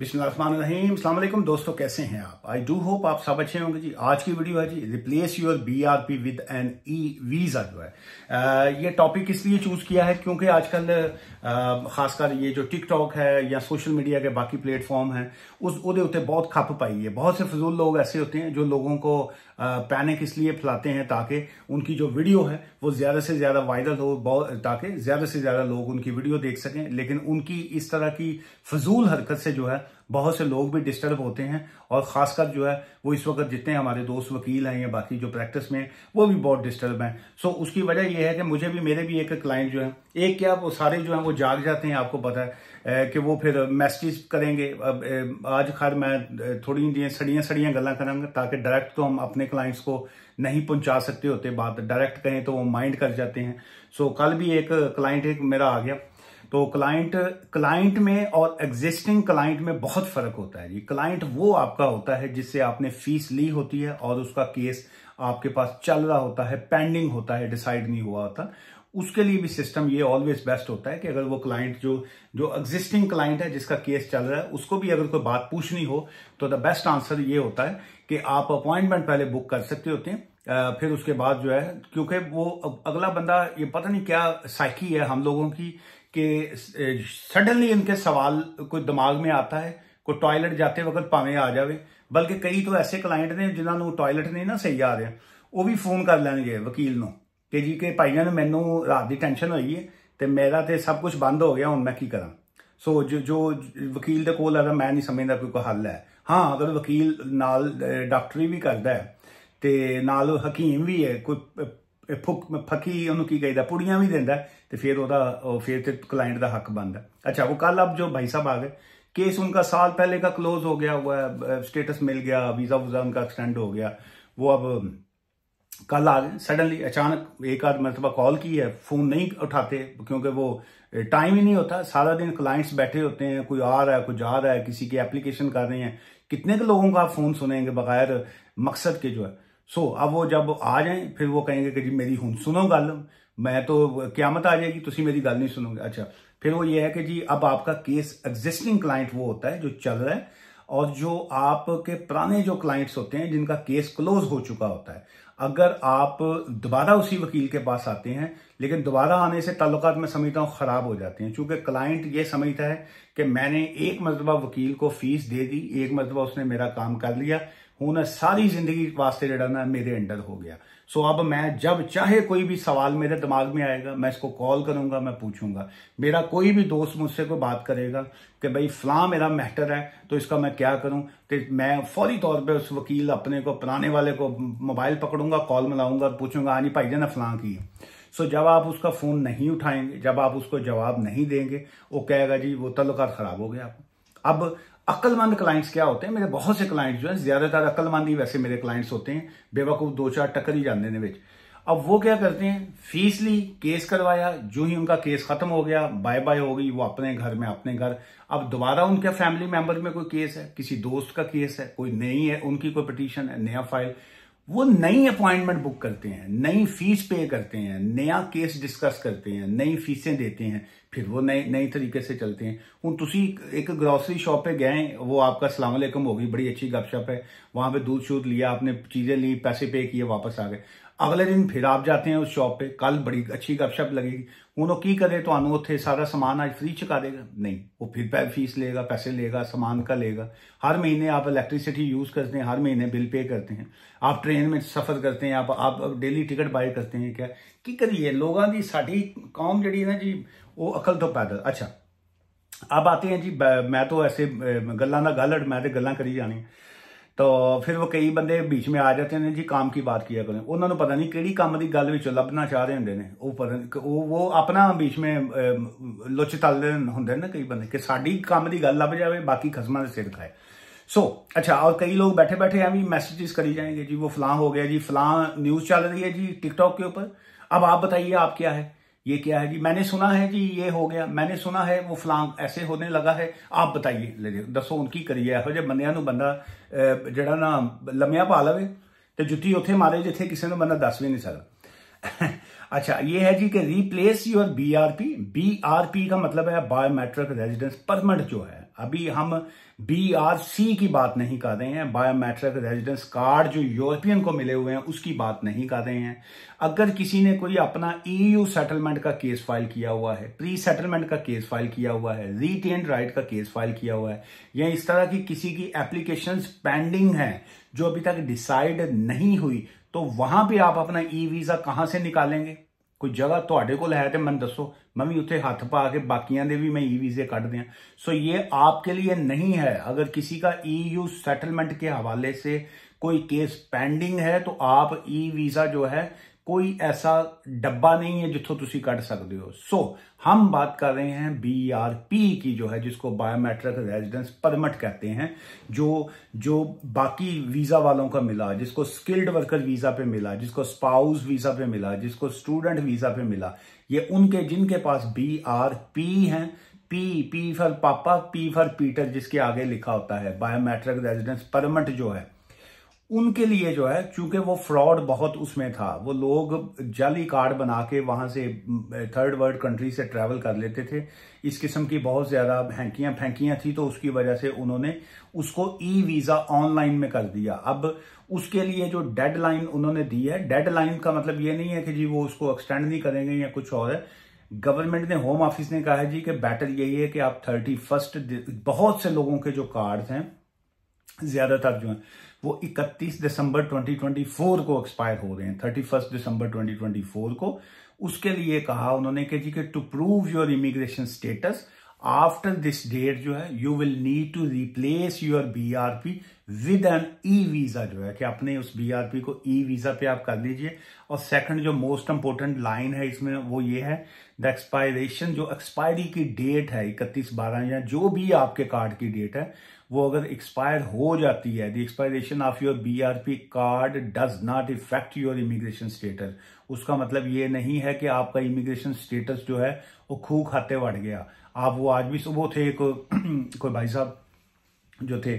बिस्मिल्लाम दोस्तों कैसे हैं आप आई डू होप आप सब अच्छे होंगे जी आज की वीडियो है जी replace your B R P with an e visa जो है आ, ये टॉपिक इसलिए चूज किया है क्योंकि आजकल खासकर ये जो टिकटॉक है या सोशल मीडिया के बाकी प्लेटफॉर्म हैं उस उदे उते बहुत खप पाई है बहुत से फजूल लोग ऐसे होते हैं जो लोगों को पैनिक इसलिए फैलाते हैं ताकि उनकी जो वीडियो है वो ज़्यादा से ज़्यादा वायरल हो ताकि ज़्यादा से ज़्यादा लोग उनकी वीडियो देख सकें लेकिन उनकी इस तरह की फजूल हरकत से जो है बहुत से लोग भी डिस्टर्ब होते हैं और खासकर जो है वो इस वक्त जितने हमारे दोस्त वकील हैं या बाकी जो प्रैक्टिस में हैं वो भी बहुत डिस्टर्ब हैं सो so, उसकी वजह ये है कि मुझे भी मेरे भी एक क्लाइंट जो है एक क्या वो सारे जो हैं वो जाग जाते हैं आपको पता है कि वो फिर मैसेज करेंगे अब आज खैर मैं थोड़ी जी सड़ियाँ सड़ियाँ गल करांगा ताकि डायरेक्ट तो हम अपने क्लाइंट्स को नहीं पहुँचा सकते होते बात डायरेक्ट कहें तो वो माइंड कर जाते हैं सो so, कल भी एक क्लाइंट एक मेरा आ गया तो क्लाइंट क्लाइंट में और एग्जिस्टिंग क्लाइंट में बहुत फर्क होता है जी क्लाइंट वो आपका होता है जिससे आपने फीस ली होती है और उसका केस आपके पास चल रहा होता है पेंडिंग होता है डिसाइड नहीं हुआ होता उसके लिए भी सिस्टम ये ऑलवेज बेस्ट होता है कि अगर वो क्लाइंट जो जो एग्जिस्टिंग क्लाइंट है जिसका केस चल रहा है उसको भी अगर कोई बात पूछनी हो तो द बेस्ट आंसर ये होता है कि आप अपॉइंटमेंट पहले बुक कर सकते होते हैं फिर उसके बाद जो है क्योंकि वो अगला बंदा ये पता नहीं क्या साइकी है हम लोगों की ਕਿ सडनली ਇਨਕੇ ਸਵਾਲ ਕੋਈ ਦਿਮਾਗ ਮੇ ਆਤਾ ਹੈ ਕੋ ਟਾਇਲਟ ਜਾਤੇ ਵਕਤ ਭਾਵੇਂ ਆ ਜਾਵੇ ਬਲਕਿ ਕਈ ਤੋਂ ਐਸੇ ਕਲਾਇੰਟ ਨੇ ਜਿਨ੍ਹਾਂ ਨੂੰ ਟਾਇਲਟ ਨਹੀਂ ਨਾ ਸਹੀ ਆ ਰਿਹਾ ਉਹ ਵੀ ਫੋਨ ਕਰ ਲੈਣਗੇ ਵਕੀਲ ਨੂੰ ਕਿ ਜੀ ਕਿ ਭਾਈਆਂ ਨੇ ਮੈਨੂੰ ਰਾਤ ਦੀ ਟੈਨਸ਼ਨ ਹੋਈ ਹੈ ਤੇ ਮੇਰਾ ਤੇ ਸਭ ਕੁਝ ਬੰਦ ਹੋ ਗਿਆ ਹੁਣ ਮੈਂ ਕੀ ਕਰਾਂ ਸੋ ਜੋ ਜੋ ਵਕੀਲ ਦੇ ਕੋਲ ਆਦਾ ਮੈਂ ਨਹੀਂ ਸਮਝਦਾ ਕੋਈ ਕੋ ਹੱਲ ਹੈ ਹਾਂ ਅਗਰ ਵਕੀਲ ਨਾਲ ਡਾਕਟਰੀ ਵੀ ਕਰਦਾ ਹੈ ਤੇ ਨਾਲ ਹਕੀਮ ਵੀ ਹੈ ਕੋਈ ਫੁੱਕ ਫਕੀ ਉਹਨੂੰ ਕੀ ਕਹਿੰਦਾ ਪੁੜੀਆਂ ਵੀ तो फिर फिर ਉਹਦਾ ਫਿਰ ਤੇ ਕਲਾਇੰਟ ਦਾ ਹੱਕ ਬਣਦਾ अच्छा वो कल अब जो भाई साहब आ गए केस उनका साल पहले का क्लोज हो गया हुआ है स्टेटस मिल गया वीज़ा वूज़ा उनका एक्सटेंड हो गया वो अब कल आ गए सडनली अचानक एक आध मतलब कॉल की है फ़ोन नहीं उठाते क्योंकि वो टाइम ही नहीं होता सारा दिन क्लाइंट्स बैठे होते हैं कोई आ रहा है कोई जा रहा है किसी की एप्लीकेशन कर रहे हैं कितने के लोगों का आप फ़ोन सुनेंगे बगैर मकसद के जो है सो अब वो जब आ जाए फिर वो कहेंगे कि जी मेरी हूं सुनो गल मैं तो क्यामत आ जाएगी तुम मेरी गल नहीं सुनोगे अच्छा फिर वो ये है कि जी अब आपका केस एग्जिस्टिंग क्लाइंट वो होता है जो चल रहा है और जो आपके पुराने जो क्लाइंट्स होते हैं जिनका केस क्लोज हो चुका होता है अगर आप दोबारा उसी वकील के पास आते हैं लेकिन दोबारा आने से ताल्लुक मैं समझता हूँ ख़राब हो जाते हैं चूंकि क्लाइंट ये समझता है कि मैंने एक मरतबा वकील को फीस दे दी एक मरतबा उसने मेरा काम कर लिया हूँ सारी जिंदगी वास्ते जरा ਨਾ ਮੇਰੇ ਅੰਡਰ ਹੋ सो अब मैं जब चाहे कोई भी सवाल मेरे दिमाग में आएगा मैं इसको कॉल करूंगा मैं पूछूंगा मेरा कोई भी दोस्त मुझसे कोई बात करेगा कि भाई फलां मेरा मैटर है तो इसका मैं क्या करूं तो मैं फौरी तौर पे उस वकील अपने को पुराने वाले को मोबाइल पकड़ूंगा कॉल मिलाऊंगा और पूछूंगा हाँ जी भाई जाना फलां की सो जब आप उसका फ़ोन नहीं उठाएंगे जब आप उसको जवाब नहीं देंगे वो कहेगा जी वो तल्लुकात ख़राब हो गया अब अक्लमंद क्लाइंट्स क्या होते हैं मेरे बहुत से क्लाइंट्स जो हैं ज्यादातर अक्लमंद ही वैसे मेरे क्लाइंट्स होते हैं बेवकूफ दो चार टक्कर ही जाते हैं अब वो क्या करते हैं फीस ली केस करवाया जो ही उनका केस खत्म हो गया बाय बाय हो गई वो अपने घर में अपने घर अब दोबारा उनके फैमिली मेंबर में कोई केस है किसी दोस्त का केस है कोई नई है उनकी कोई पटिशन है नया फाइल वो नई अपॉइंटमेंट बुक करते हैं नई फीस पे करते हैं नया केस डिस्कस करते हैं नई फीसें देते हैं फिर वो नए नए तरीके से चलते हैं हूँ तुम एक ग्रॉसरी शॉप पे गए वो आपका सलाम अलैकुम हो गई बड़ी अच्छी गपशप है वहां पे दूध शूध लिया आपने चीजें ली पैसे पे किए वापस आ गए अगले दिन फिर आप जाते हैं उस शॉप पे कल बड़ी अच्छी गपशप लगेगी हूँ की करे तो उ सारा समान आज फ्री चुका देगा नहीं वो फिर फीस लेगा पैसे लेगा सामान का लेगा हर महीने आप इलेक्ट्रिसिटी यूज करते हैं हर महीने बिल पे करते हैं आप ट्रेन में सफर करते हैं आप आप डेली टिकट बाय करते हैं क्या की करिए लोगों की साड़ी कौम जी ना जी वो अकल तो पैदल अच्छा अब आते हैं जी मैं तो ऐसे गलों का गल मैं तो गल करी जानी तो ਫਿਰ ਉਹ ਕਈ ਬੰਦੇ ਵਿੱਚ ਮੇ ਆ ਜਾਂਦੇ ਨੇ ਜੀ ਕੰਮ ਕੀ ਬਾਤ ਕੀਆ ਕਰੇ ਉਹਨਾਂ ਨੂੰ ਪਤਾ ਨਹੀਂ ਕਿਹੜੀ ਕੰਮ ਦੀ ਗੱਲ ਵਿੱਚ ਲੱਭਣਾ ਚਾਹ ਰਹੇ ਹੁੰਦੇ ਨੇ ਉਹ ਪਤਾ ਉਹ ਉਹ ਆਪਣਾ ਵਿੱਚ ਮੇ ਲੁੱਚ ਤਲਦੇ ਹੁੰਦੇ ਨੇ ਕਈ ਬੰਦੇ ਕਿ ਸਾਡੀ ਕੰਮ ਦੀ ਗੱਲ ਲੱਭ ਜਾਵੇ ਬਾਕੀ ਖਸਮਾਂ ਦੇ ਸਿਰ ਖਾਏ सो so, अच्छा और कई लोग बैठे बैठे अभी मैसेजेस करी जाएंगे जी वो फलां हो गया जी फलां न्यूज चल रही है जी टिकटॉक के ऊपर अब आप बताइए आप क्या है ये क्या है जी मैंने सुना है जी ये हो गया मैंने सुना है वो ਫਲਾਂਗ ਐਸੇ ਹੋਣੇ ਲਗਾ ਹੈ ਆਪ ਬਤਾਈਏ ਲੈ ਦੱਸੋ ਹੁਣ ਕੀ ਕਰੀਏ ਇਹੋ ਜਿਹੇ ਬੰਦਿਆਂ ਨੂੰ ਬੰਦਾ ਜਿਹੜਾ ਨਾ ਲੰਮਿਆ ਪਾ ਲਵੇ ਤੇ ਜੁੱਤੀ ਉੱਥੇ ਮਾਰੇ ਜਿੱਥੇ ਕਿਸੇ ਨੂੰ ਬੰਦਾ ਦੱਸ ਵੀ ਨਹੀਂ ਸਕਦਾ अच्छा ये है जी कि रिप्लेस योर बीआरपी बीआरपी का मतलब है बायोमेट्रिक रेजिडेंस परमिट जो है अभी हम बी आर सी की बात नहीं कर रहे हैं बायोमेट्रिक रेजिडेंस कार्ड जो यूरोपियन को मिले हुए हैं उसकी बात नहीं कर रहे हैं अगर किसी ने कोई अपना ईयू e सेटलमेंट का केस फाइल किया हुआ है प्री सेटलमेंट का केस फाइल किया हुआ है रिटेन राइट का केस फाइल किया हुआ है या इस तरह की किसी की एप्लीकेशन पेंडिंग है जो अभी तक डिसाइड नहीं हुई तो वहां पर आप अपना ई वीजा कहां से निकालेंगे कोई जगह ਤੁਹਾਡੇ को है तो मैं दसो मैं भी उत्थे हाथ पा के बाकिया के भी मैं ई वीजे कट दें सो ये आपके लिए नहीं है अगर किसी का ई यू सेटलमेंट के हवाले से कोई केस पेंडिंग है तो आप ई वीज़ा जो है कोई ऐसा डब्बा नहीं है जिथों कट सकते हो सो so, हम बात कर रहे हैं बी आर पी की जो है जिसको बायोमेट्रिक रेजिडेंस परमिट कहते हैं जो जो बाकी वीज़ा वालों का मिला जिसको स्किल्ड वर्कर वीज़ा पे मिला जिसको स्पाउस वीज़ा पे मिला जिसको स्टूडेंट वीज़ा पे मिला ये उनके जिनके पास पी है P P for papa P for Peter जिसके आगे लिखा होता है बायोमेट्रिक रेजिडेंस परमिट जो है उनके लिए जो है चूंकि वो फ्रॉड बहुत उसमें था वो लोग जाली कार्ड बना के वहां से थर्ड वर्ल्ड कंट्री से ट्रैवल कर लेते थे इस किस्म की बहुत ज्यादा भैंकियां फैंकियां थी तो उसकी वजह से उन्होंने उसको ई वीजा ऑनलाइन में कर दिया अब उसके लिए जो डेडलाइन उन्होंने दी है डेडलाइन का मतलब ये नहीं है कि जी वो उसको एक्सटेंड नहीं करेंगे या कुछ और है गवर्नमेंट ने होम ऑफिस ने कहा है जी कि बेटर यही है कि आप थर्टी फर्स्ट बहुत से लोगों के जो कार्ड हैं ज्यादातर जो है वो 31 दिसंबर 2024 को एक्सपायर हो रहे हैं 31 दिसंबर 2024 को उसके लिए कहा उन्होंने कि जी कि to prove your immigration status after this date जो है you will need to replace your B R P with an e visa जो है कि अपने उस बीआरपी को ई e वीजा पे आप कर लीजिए और सेकंड जो मोस्ट इंपोर्टेंट लाइन है इसमें वो ये है द एक्सपायरेशन जो एक्सपायरी की डेट है इकतीस बारह या जो भी आपके कार्ड की डेट है वो अगर एक्सपायर हो जाती है the expiration of your BRP card does not effect your immigration status उसका मतलब ये नहीं है कि आपका इमिग्रेशन स्टेटस जो है वो खूब खाते बढ़ गया आप वो आज भी सुबह थे को, कोई भाई साहब जो थे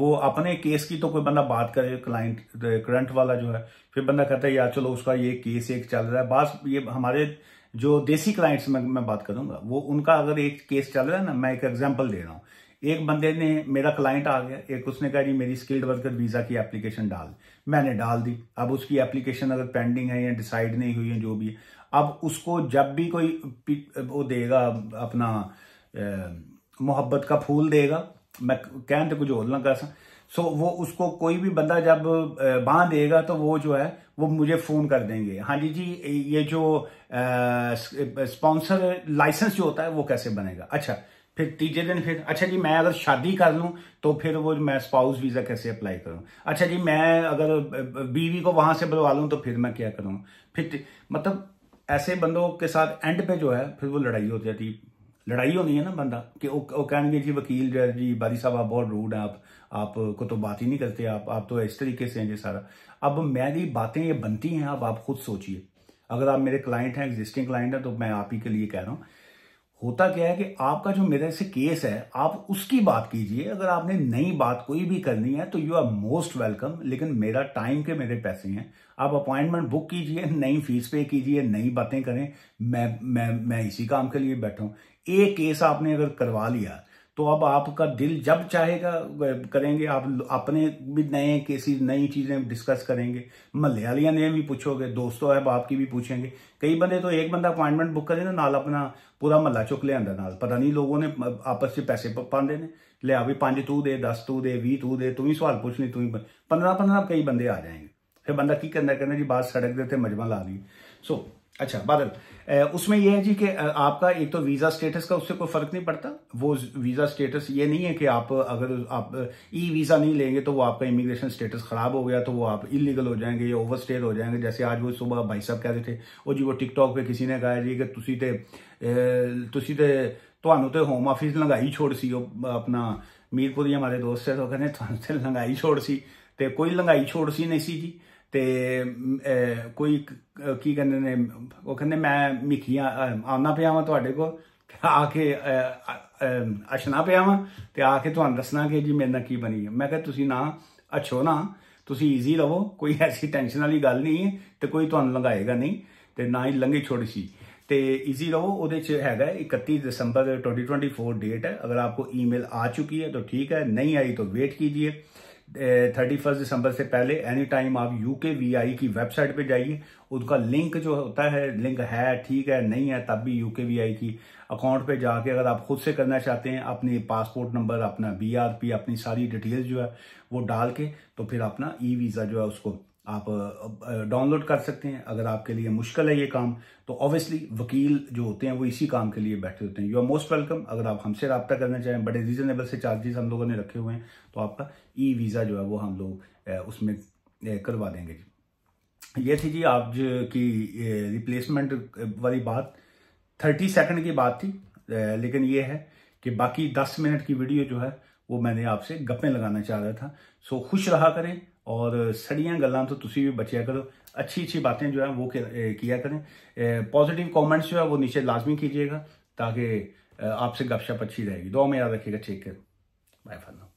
वो अपने केस की तो कोई बंदा बात करे क्लाइंट करंट वाला जो है फिर बंदा कहता है यार चलो उसका ये केस एक चल रहा है बास ये हमारे जो देसी क्लाइंट्स में मैं बात करूंगा वो उनका अगर एक केस चल रहा है ना मैं एक एग्जाम्पल दे रहा हूँ एक बंदे ने मेरा क्लाइंट आ गया एक उसने कहा जी मेरी स्किल्ड वर्कर वीजा की एप्लीकेशन डाल मैंने डाल दी अब उसकी एप्लीकेशन अगर पेंडिंग है या डिसाइड नहीं हुई है जो भी है अब उसको जब भी कोई वो देगा अपना मोहब्बत का फूल देगा मैं कहने तो कुछ और ना कर सो वो उसको कोई भी बंदा जब बांध देगा तो वो जो है वो मुझे फ़ोन कर देंगे हाँ जी जी ये जो स्पॉन्सर लाइसेंस जो होता है वो कैसे बनेगा अच्छा फिर तीजे दिन फिर अच्छा जी मैं अगर शादी कर लूँ तो फिर वो मैं स्पाउस वीज़ा कैसे अप्लाई करूँ अच्छा जी मैं अगर बीवी को वहाँ से बुलवा लूँ तो फिर मैं क्या करूँ फिर मतलब ऐसे बंदों के साथ एंड पे जो है फिर वो लड़ाई हो जाती लड़ाई होनी है ना बंदा कि वो कहेंगे जी वकील जज जी बारी साहब आप बहुत रूड हैं आप आप को तो बात ही नहीं करते आप आप तो इस तरीके से हैं जी सारा अब मेरी बातें ये बनती हैं अब आप खुद सोचिए अगर आप मेरे क्लाइंट हैं एग्जिस्टिंग क्लाइंट हैं तो मैं आप ही के लिए कह रहा हूँ होता क्या है कि आपका जो मेरे से केस है आप उसकी बात कीजिए अगर आपने नई बात कोई भी करनी है तो यू आर मोस्ट वेलकम लेकिन मेरा टाइम के मेरे पैसे हैं आप अपॉइंटमेंट बुक कीजिए नई फीस पे कीजिए नई बातें करें मैं मैं मैं इसी काम के लिए बैठा हूं एक केस आपने अगर करवा लिया तो अब आपका दिल जब चाहेगा करेंगे आप अपने भी नए केसेस नई चीजें डिस्कस करेंगे मलयालिया ने भी पूछोगे दोस्तों अब आपकी भी पूछेंगे कई बंदे तो एक बंदा अपॉइंटमेंट बुक करे ना नाल अपना पूरा महला चुक लिया नाल पता नहीं लोगों ने आपस से पैसे पाते हैं लिया भी पांच तू दे दस तू दे भी तू दे तू ही सवाल पूछ ली तू पंद्रह पंद्रह कई बंदे आ जाएंगे फिर बंदा की करना कहना जी बात सड़क के उ मजमा ला दी सो अच्छा बादल उसमें यह है जी कि आपका एक तो वीज़ा स्टेटस का उससे कोई फ़र्क नहीं पड़ता वो वीज़ा स्टेटस ये नहीं है कि आप अगर आप ई वीज़ा नहीं लेंगे तो वो आपका इमिग्रेशन स्टेटस ख़राब हो गया तो वो आप इलीगल हो जाएंगे या ओवर स्टेट हो जाएंगे जैसे आज वो सुबह भाई साहब कह रहे थे वो जी वो टिकटॉक पे किसी ने कहा जी कि तुसी ते तुसी ते ਤੁਹਾਨੂੰ ਤੇ ਹੋਮ ਆਫਿਸ ਲੰਗਾਈ ਛੋੜ ਸੀ हमारे दोस्त है तो कहने तो ਸੇ ਤੋਂ ਕਹਿੰਦੇ ਤੁਹਾਨੂੰ ਤੇ ਲੰਗਾਈ ਛੋੜ ਸੀ सी जी ਤੇ ਕੋਈ ਕੀ ਕਹਿੰਦੇ ਨੇ ਉਹ ਕਹਿੰਦੇ ਮੈਂ ਮਿੱਖੀਆਂ ਆਉਣਾ ਪਿਆ ਵਾਂ ਤੁਹਾਡੇ ਕੋਲ ਆ ਕੇ ਅਸ਼ਨਾ ਪਿਆ ਵਾਂ ਤੇ ਆ ਕੇ ਤੁਹਾਨੂੰ ਦੱਸਣਾ ਕਿ ਜੀ ਮੇਰੇ ਨਾਲ ਕੀ ਬਣੀ ਹੈ ਮੈਂ ਕਿਹਾ ਤੁਸੀਂ ਨਾ ਅਛੋ ਨਾ ਤੁਸੀਂ ਈਜ਼ੀ ਰਹੋ ਕੋਈ ਐਸੀ ਟੈਨਸ਼ਨ ਵਾਲੀ ਗੱਲ ਨਹੀਂ ਹੈ ਤੇ ਕੋਈ ਤੁਹਾਨੂੰ ਲੰਘਾਏਗਾ ਨਹੀਂ ਤੇ ਨਾ ਹੀ ਲੰਘੇ ਛੋੜੀ ਸੀ ਤੇ ਈਜ਼ੀ ਰਹੋ ਉਹਦੇ ਚ ਹੈਗਾ 31 ਦਸੰਬਰ 2024 ਡੇਟ ਹੈ ਅਗਰ ਆਪਕੋ ਈਮੇਲ ਆ ਚੁੱਕੀ ਹੈ ਤਾਂ ਠੀਕ ਹੈ ਨਹੀਂ ਆਈ ਤਾਂ ਵੇਟ ਕੀਜੀਏ थर्टी फर्स्ट दिसंबर से पहले एनी टाइम आप यूके वीआई की वेबसाइट पे जाइए उनका लिंक जो होता है लिंक है ठीक है नहीं है तब भी यूके वीआई की अकाउंट पे जाके अगर आप खुद से करना चाहते हैं अपने पासपोर्ट नंबर अपना बीआरपी अपनी सारी डिटेल्स जो है वो डाल के तो फिर अपना ई वीज़ा जो है उसको आप डाउनलोड कर सकते हैं अगर आपके लिए मुश्किल है ये काम तो ऑब्वियसली वकील जो होते हैं वो इसी काम के लिए बैठे होते हैं यू आर मोस्ट वेलकम अगर आप हमसे रबता करना चाहें बड़े रीजनेबल से चार्जेस हम लोगों ने रखे हुए हैं तो आपका ई वीज़ा जो है वो हम लोग उसमें करवा देंगे जी ये थी जी आप की रिप्लेसमेंट वाली बात थर्टी सेकेंड की बात थी लेकिन ये है कि बाकी दस मिनट की वीडियो जो है वो मैंने आपसे गप्पें लगाना चाह रहा था सो खुश रहा करें और सड़िया गलों तो तुम भी बचिया करो अच्छी अच्छी बातें जो है वो किया करें पॉजिटिव कॉमेंट्स जो है वो नीचे लाजमी कीजिएगा ताकि आपसे गपशप अच्छी रहेगी दो में याद रखिएगा ठीक है बाय फॉर